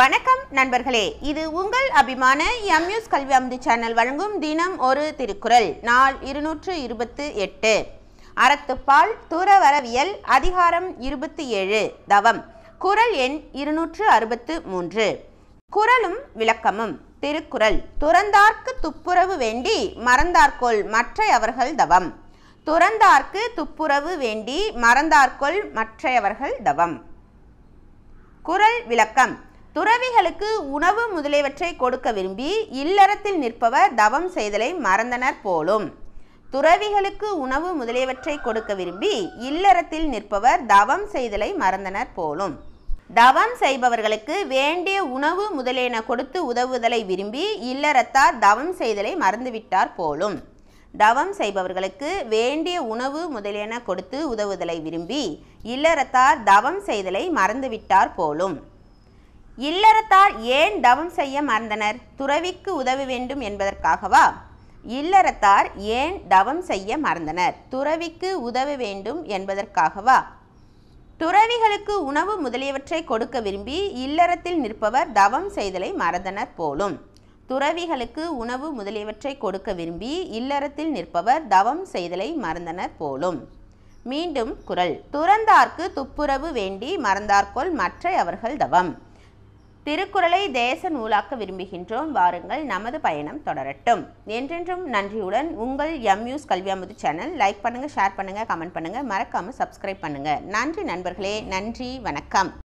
வணக்கம் நண்பர்களே இது உங்கள் அபிமான எம் கல்வி அமைந்து சேனல் வழங்கும் தினம் ஒரு திருக்குறள் நாள் இருநூற்று இருபத்து எட்டு அறத்துப்பால் தூரவரவியல் அதிகாரம் இருபத்தி ஏழு தவம் குரல் எண் இருநூற்று அறுபத்து மூன்று குரலும் விளக்கமும் திருக்குறள் துறந்தார்க்கு துப்புரவு வேண்டி மறந்தார்கொள் மற்ற அவர்கள் தவம் துறந்தார்க்கு துப்புரவு வேண்டி மறந்தார்கொள் மற்றையவர்கள் தவம் குரல் விளக்கம் துறவிகளுக்கு உணவு முதலியவற்றை கொடுக்க விரும்பி இல்லறத்தில் நிற்பவர் தவம் செய்தலை மறந்தனர் போலும் துறவிகளுக்கு உணவு முதலியவற்றை கொடுக்க விரும்பி இல்லறத்தில் நிற்பவர் தவம் செய்தலை மறந்தனர் போலும் தவம் செய்பவர்களுக்கு வேண்டிய உணவு முதலியன கொடுத்து உதவுதலை விரும்பி இல்லறத்தார் தவம் செய்தலை மறந்துவிட்டார் போலும் தவம் செய்பவர்களுக்கு வேண்டிய உணவு முதலியன கொடுத்து உதவுதலை விரும்பி இல்லறத்தார் தவம் செய்தலை மறந்துவிட்டார் போலும் இல்லறத்தார் ஏன் தவம் செய்ய மறந்தனர் துறவிக்கு உதவ வேண்டும் என்பதற்காகவா இல்லறத்தார் ஏன் தவம் செய்ய மறந்தனர் துறவிக்கு உதவ வேண்டும் என்பதற்காகவா துறவிகளுக்கு உணவு முதலியவற்றை கொடுக்க விரும்பி இல்லறத்தில் நிற்பவர் தவம் செய்தலை மறந்தனர் போலும் துறவிகளுக்கு உணவு முதலியவற்றை கொடுக்க விரும்பி இல்லறத்தில் நிற்பவர் தவம் செய்தலை மறந்தனர் போலும் மீண்டும் குரல் துறந்தார்க்கு துப்புரவு வேண்டி மறந்தார்கொள் மற்ற அவர்கள் தவம் திருக்குறளை தேச நூலாக்க விரும்புகின்றோம் வாருங்கள் நமது பயணம் தொடரட்டும் என்றென்றும் நன்றியுடன் உங்கள் எம்யூஸ் கல்வியாமுது சேனல் லைக் பண்ணுங்கள் ஷேர் பண்ணுங்கள் கமெண்ட் பண்ணுங்கள் மறக்காமல் சப்ஸ்கிரைப் பண்ணுங்கள் நன்றி நண்பர்களே நன்றி வணக்கம்